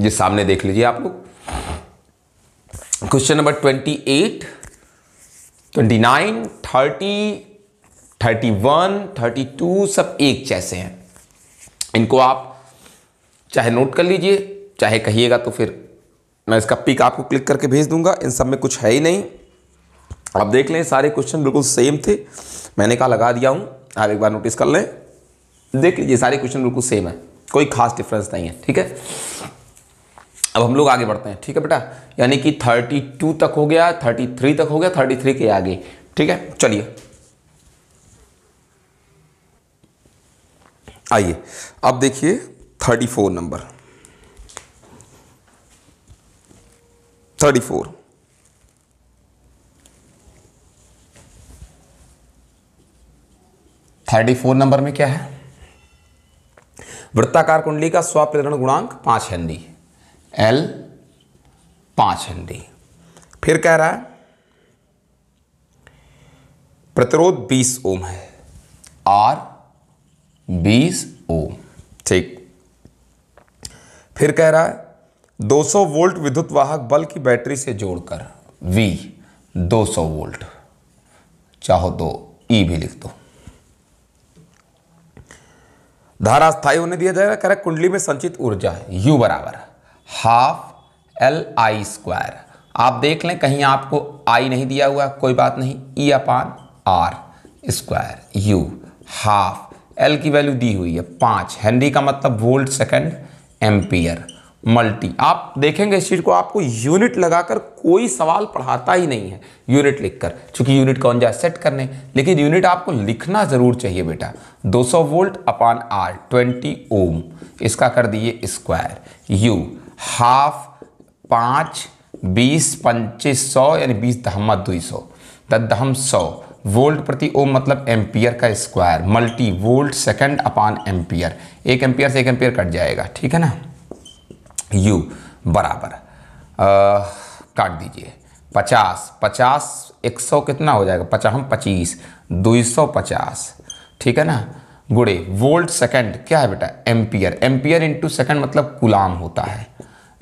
ये सामने देख लीजिए आप लोग question number twenty eight twenty nine thirty thirty one thirty two सब एक जैसे हैं इनको आप चाहे नोट कर लीजिए चाहे कहिएगा तो फिर मैं इसका पिक आपको क्लिक करके भेज दूंगा इन सब में कुछ है ही नहीं आप देख लें सारे क्वेश्चन बिल्कुल सेम थे मैंने कहा लगा दिया हूं आप एक बार नोटिस कर लें देख लीजिए सारे क्वेश्चन बिल्कुल सेम है कोई खास डिफरेंस नहीं है ठीक है अब हम लोग आगे बढ़ते हैं ठीक है बेटा यानी कि 32 तक हो गया 33 तक हो गया 33 के आगे ठीक है चलिए आइए अब देखिए 34 नंबर 34 फोर नंबर में क्या है वृत्ताकार कुंडली का स्वप्रेरण गुणांक पांच हेनरी एल पांच हेनरी फिर कह रहा है प्रतिरोध 20 ओम है आर 20 ओम ठीक फिर कह रहा है 200 वोल्ट विद्युत वाहक बल की बैटरी से जोड़कर V 200 वोल्ट चाहो तो E भी लिख दो धारा स्थायी होने दिया जाएगा कह रहा है कुंडली में संचित ऊर्जा है U बराबर हाफ एल आई स्क्वायर आप देख लें कहीं आपको आई नहीं दिया हुआ कोई बात नहीं E upon R square U half L की वैल्यू दी हुई है पाँच हेनरी का मतलब वोल्ट सेकंड एम्पियर मल्टी आप देखेंगे इस चीज़ को आपको यूनिट लगाकर कोई सवाल पढ़ाता ही नहीं है यूनिट लिखकर चूंकि यूनिट कौन जाए सेट करने लेकिन यूनिट आपको लिखना ज़रूर चाहिए बेटा 200 वोल्ट अपान आर 20 ओम इसका कर दिए स्क्वायर यू हाफ पाँच बीस पच्चीस सौ यानी बीस दहमा दुई सौ दस दहम सौ वोल्ट प्रति ओम मतलब एम्पियर का square multi volt second upon ampere एक एम्पियर से एक एम्पियर कट जाएगा ठीक है ना यू बराबर आ, काट दीजिए पचास पचास एक सौ कितना हो जाएगा पचास हम पच्चीस दुई सौ पचास ठीक है ना गुड़े वोल्ट सेकंड क्या है बेटा एम्पियर एम्पियर इंटू सेकंड मतलब गुलाम होता है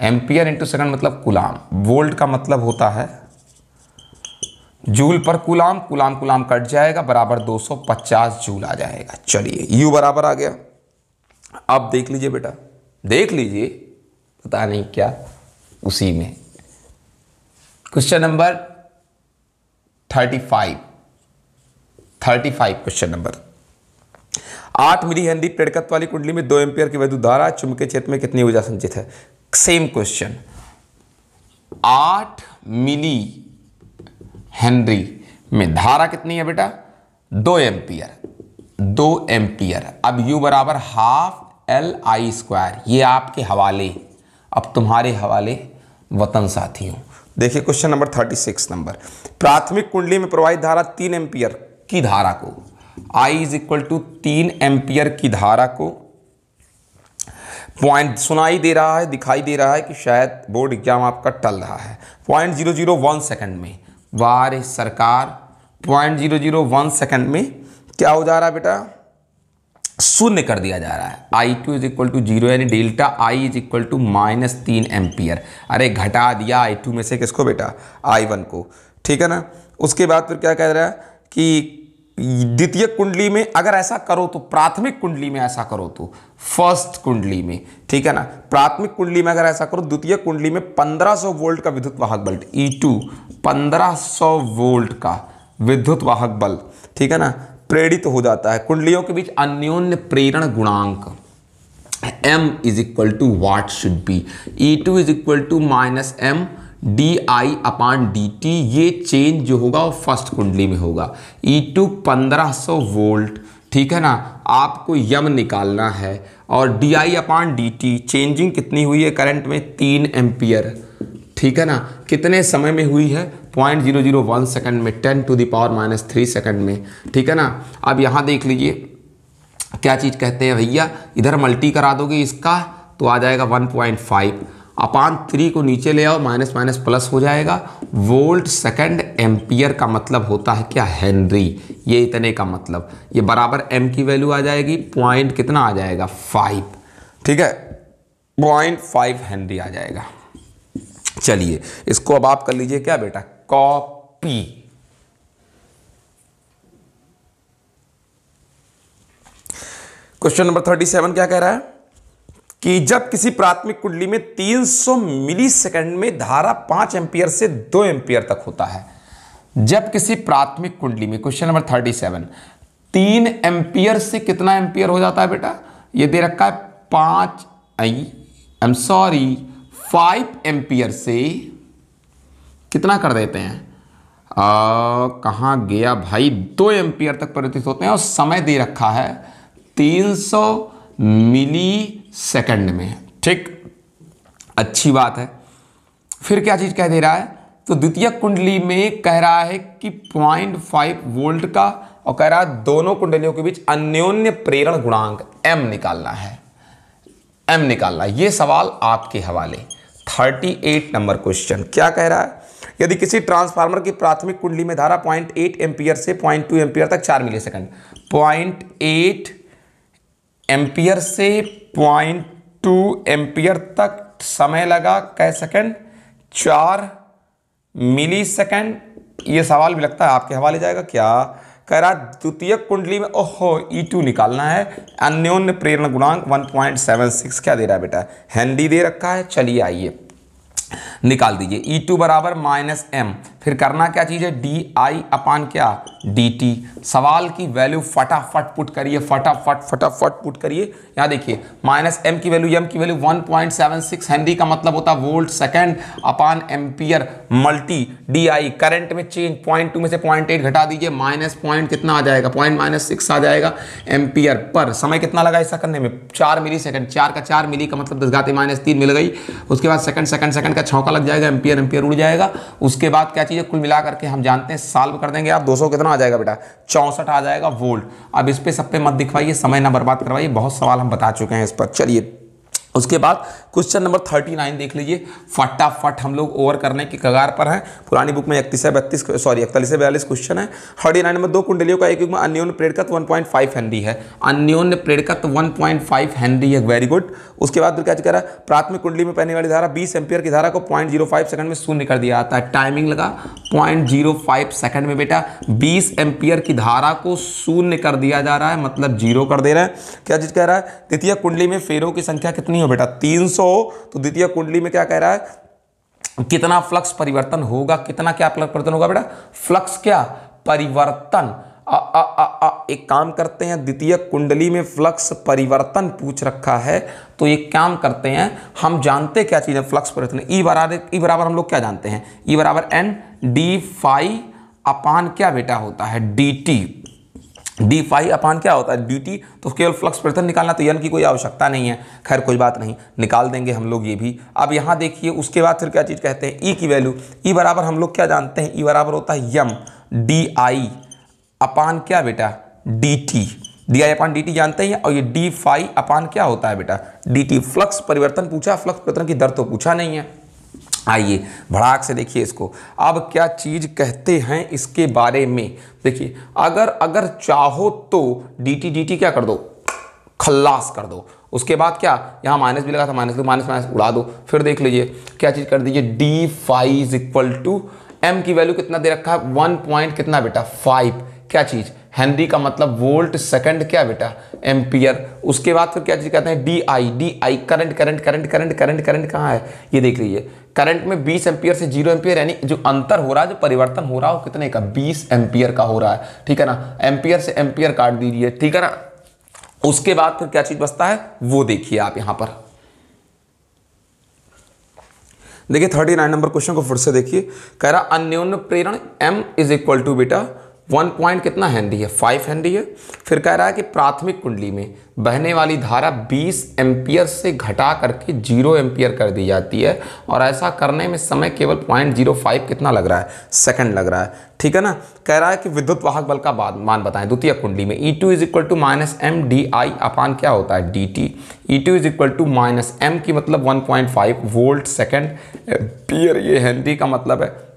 एम्पियर इंटू सेकंड मतलब कुलाम वोल्ट का मतलब होता है जूल पर कुलाम कुलाम कुलाम कट जाएगा बराबर 250 जूल आ जाएगा चलिए यू बराबर आ गया अब देख लीजिए बेटा देख लीजिए पता नहीं क्या उसी में क्वेश्चन नंबर 35 35 क्वेश्चन नंबर आठ मिली हेनरी प्रेरकत्व वाली कुंडली में दो एम्पियर की वैद्युत धारा चुंबकीय क्षेत्र में कितनी ऊर्जा संचित है सेम क्वेश्चन आठ मिली हेनरी में धारा कितनी है बेटा दो एम्पियर दो एम्पियर अब यू बराबर हाफ एल आई स्क्वायर ये आपके हवाले अब तुम्हारे हवाले वतन साथियों देखिए question number thirty six number प्राथमिक कुंडली में प्रवाहित धारा तीन एम्पियर की धारा को आई इज इक्वल टू तीन एम्पियर की धारा को पॉइंट सुनाई दे रहा है दिखाई दे रहा है कि शायद बोर्ड एग्जाम आपका टल रहा है point zero zero one second में वार सरकार point zero zero one second में क्या हो जा रहा है बेटा शून्य कर दिया जा रहा है I Q is equal to zero यानी delta I is equal to minus तीन एम्पियर अरे घटा दिया आई टू में से किसको बेटा आई वन को ठीक है ना उसके बाद फिर क्या कह रहा है कि द्वितीय कुंडली में अगर ऐसा करो तो प्राथमिक कुंडली में ऐसा करो तो फर्स्ट कुंडली में ठीक है ना प्राथमिक कुंडली में अगर ऐसा करो द्वितीय कुंडली में 1500 वोल्ट का विद्युत वाहक बल ई e टू पंद्रह वोल्ट का विद्युत वाहक बल ठीक है ना प्रेरित हो जाता है कुंडलियों के बीच अन्योन्य प्रेरण गुणांक m is equal to what should be E two is equal to minus M D I upon D T ये चेंज जो होगा वो फर्स्ट कुंडली में होगा ई e टू पंद्रह सौ वोल्ट ठीक है ना आपको यम निकालना है और D I upon D T changing कितनी हुई है करंट में तीन एम्पियर ठीक है ना कितने समय में हुई है point zero zero one second में ten to the power minus three second में ठीक है ना अब यहाँ देख लीजिए क्या चीज़ कहते हैं भैया इधर मल्टी करा दोगे इसका तो आ जाएगा one point five upon three को नीचे ले आओ माइनस माइनस प्लस हो जाएगा वोल्ट सेकंड एम्पियर का मतलब होता है क्या हेनरी ये इतने का मतलब ये बराबर एम की वैल्यू आ जाएगी पॉइंट कितना आ जाएगा फाइव ठीक है पॉइंट फाइव हेनरी आ जाएगा चलिए इसको अब आप कर लीजिए क्या बेटा copy question number thirty seven क्या कह रहा है कि जब किसी प्राथमिक कुंडली में 300 मिलीसेकंड में धारा 5 एम्पियर से 2 एम्पियर तक होता है जब किसी प्राथमिक कुंडली में क्वेश्चन नंबर 37 तीन एम्पियर से कितना एम्पियर हो जाता है बेटा ये दे रखा है पांच I am sorry five ampere से कितना कर देते हैं कहाँ गया भाई दो एम्पियर तक परिवर्तित होते हैं और समय दे रखा है 300 मिली सेकंड में है ठीक अच्छी बात है फिर क्या चीज़ कह दे रहा है तो द्वितीय कुंडली में कह रहा है कि पॉइंट फाइव वोल्ट का और कह रहा है दोनों कुंडलियों के बीच अन्योन्य प्रेरण गुणांक एम निकालना है एम निकालना यह सवाल आपके हवाले 38 नंबर क्वेश्चन क्या कह रहा है यदि किसी ट्रांसफार्मर की प्राथमिक कुंडली में धारा पॉइंट एट एम्पियर से पॉइंट टू एम्पियर तक चार millisecond point eight ampere से पॉइंट टू एम्पियर तक समय लगा कै सेकेंड चार मिली सेकेंड ये सवाल भी लगता है आपके हवाले जाएगा क्या कह रहा द्वितीय कुंडली में ओहो ई e टू निकालना है अन्योन्य प्रेरण गुणांक 1.76 क्या दे रहा है बेटा हैंडी दे रखा है चलिए आइए निकाल दीजिए ई e टू बराबर माइनस एम फिर करना क्या चीज़ है डी आई अपान क्या डी टी सवाल की वैल्यू फटाफट पुट करिए फटाफट फटाफट पुट करिए यहाँ देखिए माइनस एम की वैल्यू एम की वैल्यू 1.76 पॉइंट हेनरी का मतलब होता है volt second upon ampere multi D I current में चेंज पॉइंट टू में से पॉइंट एट घटा दीजिए माइनस पॉइंट कितना आ जाएगा पॉइंट माइनस सिक्स आ जाएगा एम्पियर पर समय कितना लगा ऐसा करने में चार मिली सेकेंड चार का चार मिली का मतलब दस घाते माइनस तीन मिल गई उसके बाद सेकंड सेकंड सेकंड का छौका लग जाएगा एम्पियर एम्पियर उड़ जाएगा उसके बाद क्या चीज़ ये कुल मिला करके हम जानते हैं साल्व कर देंगे आप 200 कितना आ जाएगा बेटा चौंसठ आ जाएगा वोल्ट अब इस पर सब पे मत दिखवाइए समय ना बर्बाद करवाइए बहुत सवाल हम बता चुके हैं इस पर चलिए उसके बाद क्वेश्चन नंबर थर्टी नाइन देख लीजिए फटाफट हम लोग ओवर करने की कगार पर हैं पुरानी बुक में इकतीस बत्तीस सॉरी इकतालीस बयालीस क्वेश्चन है थर्टी नाइन में दो कुंडलियों का एक युग में अन्योन प्रेरकत वन पॉइंट फाइव हेनरी है अन्योन प्रेरकत वन पॉइंट फाइव हेनरी है वेरी गुड उसके बाद क्या कह रहा है प्राथमिक कुंडली में पहने वाली धारा बीस एम्पियर की धारा को पॉइंट जीरो फाइव सेकंड में शून्य कर दिया जाता है टाइमिंग लगा पॉइंट जीरो फाइव सेकंड में बेटा बीस एम्पियर की धारा को शून्य कर दिया जा रहा है मतलब जीरो कर दे रहे हैं क्या चीज कह रहा है द्वितीय कुंडली में फेरों की संख्या कितनी तीनों बेटा 300 तो द्वितीय कुंडली में क्या कह रहा है कितना फ्लक्स परिवर्तन होगा कितना क्या परिवर्तन होगा बेटा फ्लक्स क्या परिवर्तन आ, आ, आ, आ, एक काम करते हैं द्वितीय कुंडली में फ्लक्स परिवर्तन पूछ रखा है तो ये काम करते हैं हम जानते क्या चीज़ है फ्लक्स परिवर्तन ई e बराबर ई e बराबर हम लोग क्या जानते हैं ई e बराबर एन डी फाइव अपान क्या बेटा होता है D T D five upon क्या होता है डी टी तो केवल फ्लक्स प्रथम निकालना तो यन की कोई आवश्यकता नहीं है खैर कोई बात नहीं निकाल देंगे हम लोग ये भी अब यहाँ देखिए उसके बाद फिर क्या चीज़ कहते हैं ई e की वैल्यू ई e बराबर हम लोग क्या जानते हैं ई e बराबर होता है यम डी आई अपान क्या बेटा D T D I upon D T जानते हैं और ये डी फाई अपान क्या होता है बेटा डी टी फ्लक्स परिवर्तन पूछा फ्लक्स परिवर्तन की दर तो पूछा नहीं है आइए भड़ाक से देखिए इसको अब क्या चीज़ कहते हैं इसके बारे में देखिए अगर अगर चाहो तो डी टी डी टी क्या कर दो खल्लास कर दो उसके बाद क्या यहाँ माइनस भी लगा था माइनस माइनस माइनस उड़ा दो फिर देख लीजिए क्या चीज़ कर दीजिए D five is equal to M की वैल्यू कितना दे रखा है वन पॉइंट कितना बेटा फाइव क्या चीज़ हेनरी का मतलब वोल्ट सेकंड क्या बेटा एम्पियर उसके बाद फिर क्या चीज़ कहते हैं D I D I current current current current current current कहाँ है ये देख लीजिए करंट में 20 एम्पियर से जीरो एम्पियर यानी जो अंतर हो रहा है जो परिवर्तन हो रहा वो कितने का 20 एम्पियर का हो रहा है ठीक है ना एम्पियर से एम्पियर काट दीजिए ठीक है ना उसके बाद फिर क्या चीज़ बचता है वो देखिए आप यहाँ पर देखिए थर्टी नाइन नंबर क्वेश्चन को फिर से देखिए कह रहा अन्योन प्रेरण एम इज इक्वल टू बेटा वन पॉइंट कितना हेनरी है फाइव हेनरी है फिर कह रहा है कि प्राथमिक कुंडली में बहने वाली धारा 20 एम्पियर से घटा करके जीरो एम्पियर कर दी जाती है और ऐसा करने में समय केवल पॉइंट जीरो फाइव कितना लग रहा है सेकंड लग रहा है ठीक है ना कह रहा है कि विद्युत वाहक बल का बाद मान बताएं द्वितीय कुंडली में E two is equal to minus M D I upon क्या होता है D T E two is equal to minus M की मतलब one point five volt second ampere ये हेनरी का मतलब है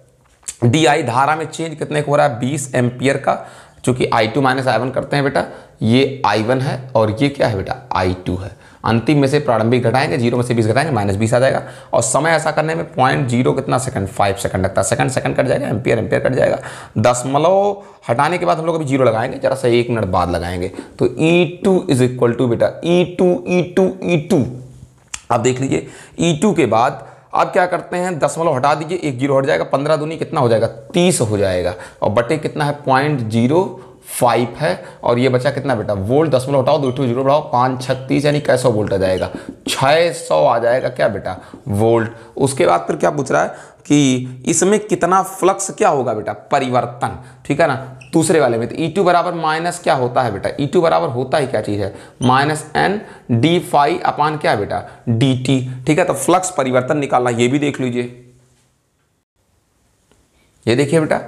डी आई धारा में चेंज कितने को हो रहा है बीस एम्पियर का चूंकि I two minus I one करते हैं बेटा ये आई वन है और ये क्या है बेटा आई टू है अंतिम में से प्रारंभिक घटाएंगे जीरो में से बीस घटाएंगे माइनस बीस आ जाएगा और समय ऐसा करने में पॉइंट जीरो कितना सेकंड फाइव सेकंड लगता है सेकंड सेकंड कट जाएगा एम्पियर एम्पियर कट जाएगा दसमलव हटाने के बाद हम लोग अभी जीरो लगाएंगे जरा सा एक मिनट बाद लगाएंगे तो E two is equal to बेटा E two E two E two आप देख लीजिए ई e टू के बाद अब क्या करते हैं दसमलव हटा दीजिए एक जीरो हट जाएगा पंद्रह दूनी कितना हो जाएगा तीस हो जाएगा और बटे कितना है पॉइंट जीरो फाइव है और ये बचा कितना बेटा वोल्ट दसमलव हटाओ दो टू जीरो बढ़ाओ पाँच छत्तीस यानी कैसा वोल्ट आ जाएगा छः सौ आ जाएगा क्या बेटा वोल्ट उसके बाद फिर क्या पूछ रहा है कि इसमें कितना फ्लक्स क्या होगा बेटा परिवर्तन ठीक है ना दूसरे वाले में तो ई e टू बराबर माइनस क्या होता है बेटा ई e टू बराबर होता ही क्या चीज़ है minus N D five upon क्या बेटा डी टी ठीक है तो फ्लक्स परिवर्तन निकालना ये भी देख लीजिए ये देखिए बेटा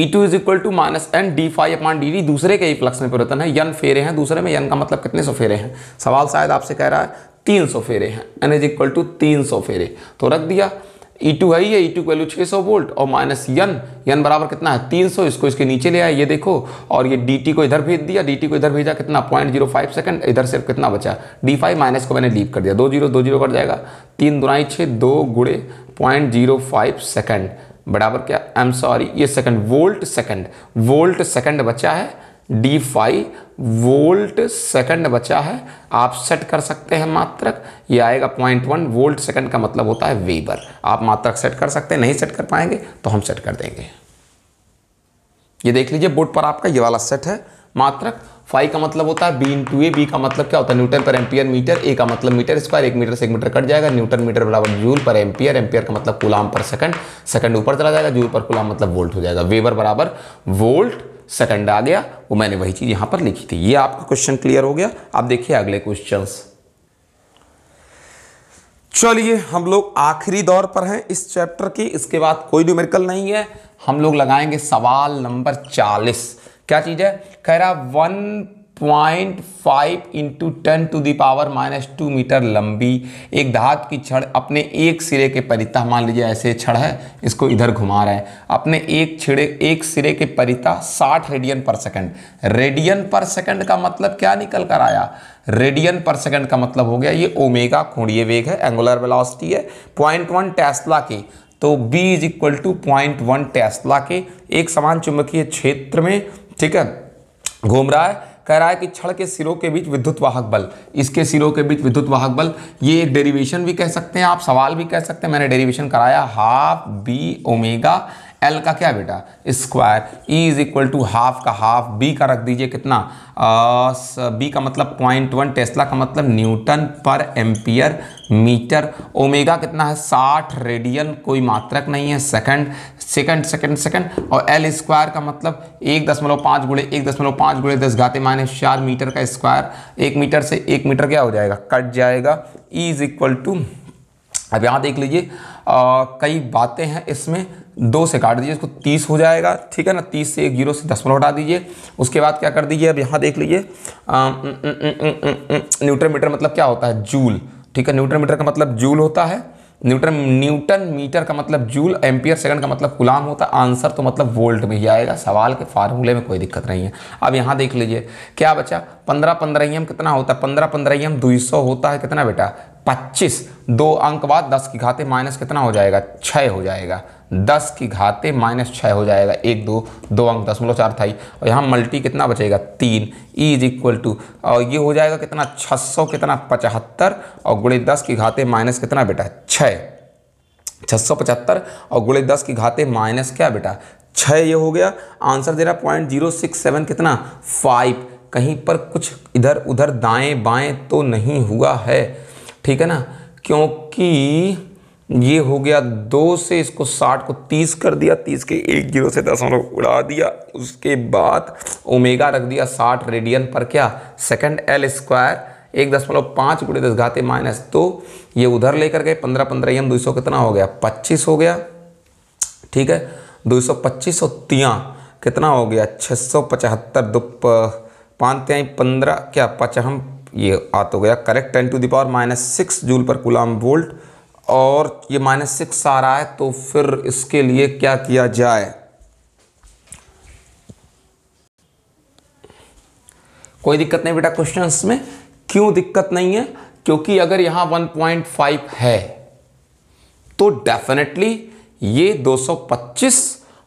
E two is equal to minus N D five upon D D दूसरे के ही फ्लक्स में परिवर्तन है यन फेरे हैं दूसरे में यन का मतलब कितने सौ फेरे हैं सवाल शायद आपसे कह रहा है तीन सौ फेरे हैं एन इज इक्वल टू तीन सौ फेरे तो रख दिया ई e टू है ये ई टू वैल्यू 600 वोल्ट और माइनस यन यन बराबर कितना है 300 इसको इसके नीचे ले आए ये देखो और ये डी टी को इधर भेज दिया डी टी को इधर भेजा कितना पॉइंट जीरो फाइव सेकेंड इधर सिर्फ कितना बचा डी फाइव माइनस को मैंने लीव कर दिया दो जीरो दो जीरो कट जाएगा तीन दुनाई छः दो गुड़े पॉइंट जीरो फाइव सेकेंड बराबर क्या आई एम सॉरी ये second volt second volt second बचा है डी फाइव वोल्ट सेकंड बचा है आप सेट कर सकते हैं मात्रक ये आएगा पॉइंट वन वोल्ट सेकंड का मतलब होता है वेबर आप मात्रक सेट कर सकते हैं नहीं सेट कर पाएंगे तो हम सेट कर देंगे ये देख लीजिए बोर्ड पर आपका ये वाला सेट है मात्रक फाइव का मतलब होता है B into A B का मतलब क्या होता है न्यूटन पर एम्पियर मीटर ए का मतलब मीटर स्क्वायर एक मीटर से एक मीटर कट जाएगा न्यूटन मीटर बराबर जूल पर एम्पियर एम्पियर का मतलब कुलाम पर सेकंड सेकंड ऊपर चला जाएगा जूल पर कुलाम मतलब वोल्ट हो जाएगा वेबर बराबर वोल्ट सेकंड आ गया वो मैंने वही चीज़ यहां पर लिखी थी ये आपका क्वेश्चन क्लियर हो गया आप देखिए अगले क्वेश्चन चलिए हम लोग आखिरी दौर पर हैं इस चैप्टर की इसके बाद कोई न्यूमेरिकल नहीं है हम लोग लगाएंगे सवाल नंबर चालीस क्या चीज़ है कह रहा one point five into ten to the power minus two meter लंबी एक धात की छड़ अपने एक सिरे के परिता मान लीजिए ऐसे छड़ है इसको इधर घुमा रहे हैं अपने एक छिड़े एक सिरे के परिता 60 रेडियन पर सेकंड रेडियन पर सेकंड का मतलब क्या निकल कर आया रेडियन पर सेकंड का मतलब हो गया ये ओमेगा खूणीय वेग है एंगुलर वेलोसिटी है पॉइंट वन टेस्ला के तो B is equal to point one tesla के एक समान चुंबकीय क्षेत्र में ठीक है घूम रहा है कह रहा है कि छड़ के सिरों के बीच विद्युत वाहक बल इसके सिरों के बीच विद्युत वाहक बल ये एक डेरिवेशन भी कह सकते हैं आप सवाल भी कह सकते हैं मैंने डेरिवेशन कराया हाफ बी ओमेगा एल का क्या बेटा square E is equal to half का हाफ बी का रख दीजिए कितना बी का मतलब पॉइंट वन टेस्ला का मतलब न्यूटन पर एम्पियर मीटर ओमेगा कितना है साठ रेडियन कोई मात्रक नहीं है सेकंड सेकंड सेकंड सेकंड और एल स्क्वायर का मतलब एक दशमलव पाँच गुड़े एक दशमलव पाँच गुड़े दस घाते माने चार मीटर का स्क्वायर एक मीटर से एक मीटर क्या हो जाएगा कट जाएगा ई इज इक्वल टू अब यहाँ देख लीजिए कई बातें हैं इसमें दो से काट दीजिए इसको तीस हो जाएगा ठीक है ना तीस से एक जीरो से दसमलव हटा दीजिए उसके बाद क्या कर दीजिए अब यहाँ देख लीजिए न्यूट्रन मीटर मतलब क्या होता है जूल ठीक है न्यूट्रन मीटर का मतलब जूल होता है न्यूट्रन न्यूटन मीटर का मतलब जूल एम्पियर सेकंड का मतलब गुलाम होता है आंसर तो मतलब वोल्ट में ही आएगा सवाल के फार्मूले में कोई दिक्कत नहीं है अब यहाँ देख लीजिए क्या बचा पंद्रह पंद्रह ही कितना होता है पंद्रह पंद्रहम दो सौ होता है कितना बेटा पच्चीस दो अंक बाद दस की घाते माइनस कितना हो जाएगा छः हो जाएगा दस की घाते माइनस छः हो जाएगा एक दो दो अंक दशमलव मतलब चार था ही और यहाँ मल्टी कितना बचेगा तीन ई इज इक्वल टू और ये हो जाएगा कितना छः सौ कितना पचहत्तर और गुड़े दस की घाते माइनस कितना बेटा छः छः सौ पचहत्तर और गुड़े दस की घाते माइनस क्या बेटा छः ये हो गया आंसर दे रहा पॉइंट जीरो सिक्स सेवन कितना फाइव कहीं पर कुछ इधर उधर दाएँ बाएँ तो नहीं हुआ है ठीक है ना क्योंकि ये हो गया दो से इसको साठ को तीस कर दिया तीस के एक जीरो से हम उड़ा दिया उसके बाद ओमेगा रख दिया साठ रेडियन पर क्या सेकंड एल स्क्वायर एक दशमलव पाँच गुड़े दस घाते माइनस दो तो ये उधर लेकर गए पंद्रह पंद्रह एम दो सौ कितना हो गया पच्चीस हो गया ठीक है दो सौ पच्चीस सौ तिया कितना हो गया छः सौ पचहत्तर दो पाँच पंद्रह क्या पचहम ये आ तो गया correct ten to the power minus six joule पर गुलाम वोल्ट और ये माइनस सिक्स आ रहा है तो फिर इसके लिए क्या किया जाए कोई दिक्कत नहीं बेटा क्वेश्चन में क्यों दिक्कत नहीं है क्योंकि अगर यहां 1.5 है तो डेफिनेटली ये 225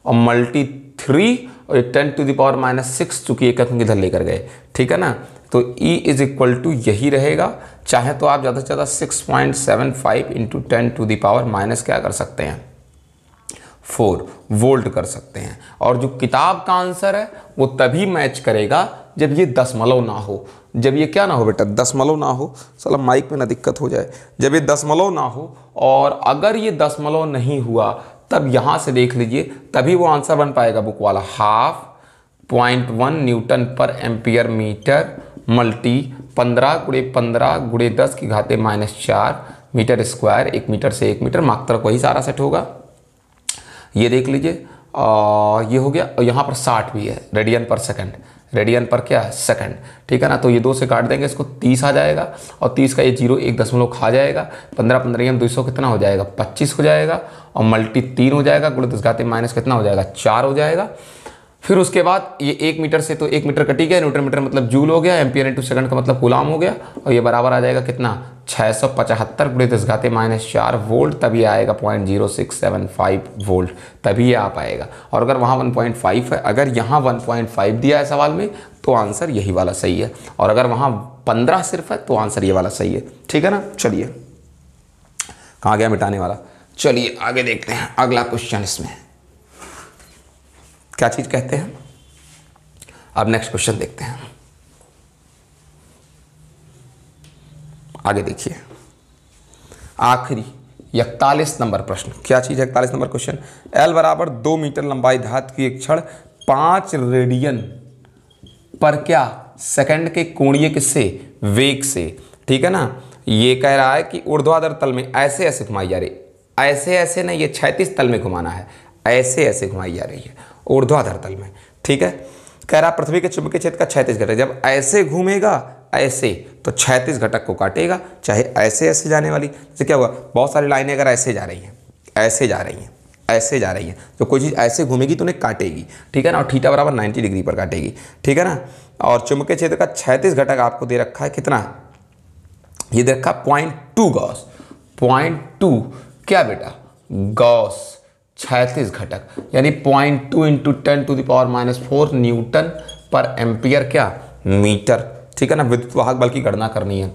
और मल्टी थ्री और ये ten to the power minus six चूंकि एक अंक इधर लेकर गए ठीक है ना तो E इज इक्वल टू यही रहेगा चाहे तो आप ज़्यादा से ज़्यादा six point seven five into ten to the power minus क्या कर सकते हैं फोर वोल्ट कर सकते हैं और जो किताब का आंसर है वो तभी मैच करेगा जब ये दसमलव ना हो जब ये क्या ना हो बेटा दसमलव ना हो सला माइक में ना दिक्कत हो जाए जब ये दसमलव ना हो और अगर ये दसमलव नहीं हुआ तब यहाँ से देख लीजिए तभी वो आंसर बन पाएगा बुक वाला हाफ पॉइंट वन न्यूटन पर एम्पियर मीटर मल्टी पंद्रह गुड़े पंद्रह गुड़े दस की घाते माइनस चार मीटर स्क्वायर एक मीटर से एक मीटर मात्र को ही सारा सेट होगा ये देख लीजिए और ये हो गया और यहाँ पर साठ भी है रेडियन पर सेकंड रेडियन पर क्या है सेकंड ठीक है ना तो ये दो से काट देंगे इसको तीस आ जाएगा और तीस का ये जीरो एक दशमलव खा जाएगा पंद्रह पंद्रह दो सौ कितना हो जाएगा पच्चीस हो जाएगा और मल्टी तीन हो जाएगा गुड़े दस घाते माइनस कितना हो जाएगा चार हो जाएगा फिर उसके बाद ये एक मीटर से तो एक मीटर कटी गया न्यूटन मीटर मतलब जूल हो गया एम्पियर इंटू सेकंड का मतलब गुलाम हो गया और ये बराबर आ जाएगा कितना छः सौ पचहत्तर गुड़े दस घाते माइनस चार वोल्ट तभी आएगा point zero six seven five volt तभी ये आ पाएगा और अगर वहाँ वन पॉइंट फाइव है अगर यहाँ वन पॉइंट फाइव दिया है सवाल में तो आंसर यही वाला सही है और अगर वहाँ पंद्रह सिर्फ है तो आंसर ये वाला सही है ठीक है ना चलिए कहाँ गया मिटाने वाला चलिए आगे देखते हैं अगला क्वेश्चन इसमें क्या चीज़ कहते हैं अब नेक्स्ट क्वेश्चन देखते हैं आगे देखिए आखिरी इकतालीस नंबर प्रश्न क्या चीज़ है इकतालीस नंबर क्वेश्चन एल बराबर दो मीटर लंबाई धात की एक क्षण पांच रेडियन पर क्या सेकंड के कोणीय किससे वेग से ठीक है ना ये कह रहा है कि ऊर्ध्वाधर तल में ऐसे ऐसे घुमाई जा रही ऐसे ऐसे नहीं ये छैतीस तल में घुमाना है ऐसे ऐसे घुमाई जा रही है ऊर्ध्वाधर तल में ठीक है कह रहा पृथ्वी के चुंबकीय क्षेत्र का छैतीस घटक जब ऐसे घूमेगा ऐसे तो छैतीस घटक को काटेगा चाहे ऐसे ऐसे जाने वाली जैसे क्या हुआ बहुत सारी लाइनें अगर ऐसे जा रही हैं ऐसे जा रही हैं ऐसे जा रही है तो कोई चीज़ ऐसे घूमेगी तो उन्हें काटेगी ठीक है ना और ठीटा बराबर 90 डिग्री पर काटेगी ठीक है ना और चुंबकीय क्षेत्र का 36 घटक आपको दे रखा है कितना ये दे रखा point two gauss point two क्या बेटा गॉस छैतीस घटक यानी point two into ten to the power minus four newton पर एम्पियर क्या मीटर ठीक है ना विद्युत वाहक बल की गणना करनी है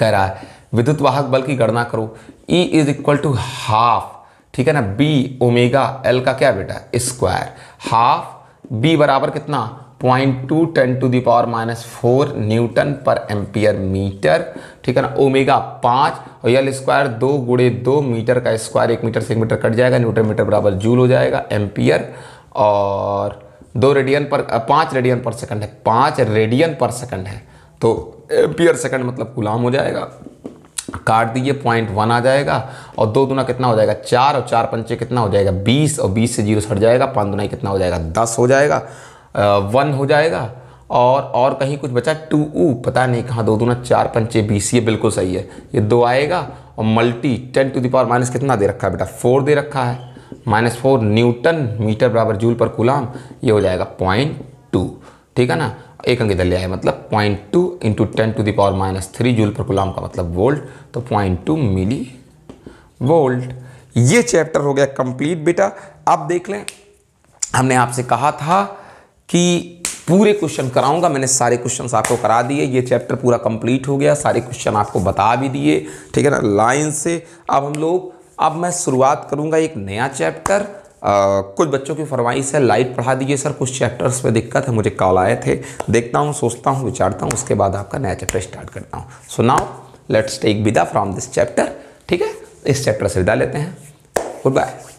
कह रहा है विद्युत वाहक बल की गणना करो E is equal to half ठीक है ना B ओमेगा L का क्या बेटा स्क्वायर हाफ B बराबर कितना point two ten to the power minus four newton पर एम्पियर मीटर ठीक है ना ओमेगा पाँच और यल स्क्वायर दो गुड़े दो मीटर का स्क्वायर एक मीटर से एक मीटर कट जाएगा न्यूटन मीटर बराबर जूल हो जाएगा एम्पियर और दो रेडियन पर पाँच रेडियन पर सेकंड है पाँच रेडियन पर सेकंड है तो एम्पियर सेकंड मतलब गुलाम हो जाएगा काट दीजिए पॉइंट वन आ जाएगा और दो दुना कितना हो जाएगा चार और चार पंचे कितना हो जाएगा बीस और बीस से जीरो सट जाएगा पाँच दुनाई कितना हो जाएगा दस हो जाएगा वन हो जाएगा और और कहीं कुछ बचा टू ऊ पता नहीं कहाँ दो दूना चार पंचे बीस ये बिल्कुल सही है ये दो आएगा और multi ten to the power minus कितना दे रखा है बेटा फोर दे रखा है माइनस फोर न्यूटन मीटर बराबर जूल पर कुलाम ये हो जाएगा पॉइंट टू ठीक है ना एक अंक इधर ले आए मतलब point two into ten to the power minus three joule पर कुलाम का मतलब वोल्ट तो पॉइंट टू मिली वोल्ट ये चैप्टर हो गया कंप्लीट बेटा अब देख लें हमने आपसे कहा था कि पूरे क्वेश्चन कराऊंगा मैंने सारे क्वेश्चन आपको करा दिए ये चैप्टर पूरा कंप्लीट हो गया सारे क्वेश्चन आपको बता भी दिए ठीक है ना लाइन से अब हम लोग अब मैं शुरुआत करूंगा एक नया चैप्टर आ, कुछ बच्चों की फरमाइश है लाइट पढ़ा दीजिए सर कुछ चैप्टर्स में दिक्कत है मुझे कॉल आए थे देखता हूँ सोचता हूँ विचारता हूँ उसके बाद आपका नया चैप्टर स्टार्ट करता हूँ सो नाउ लेट्स टेक विदा फ्रॉम दिस चैप्टर ठीक है इस चैप्टर से विदा लेते हैं गुड बाय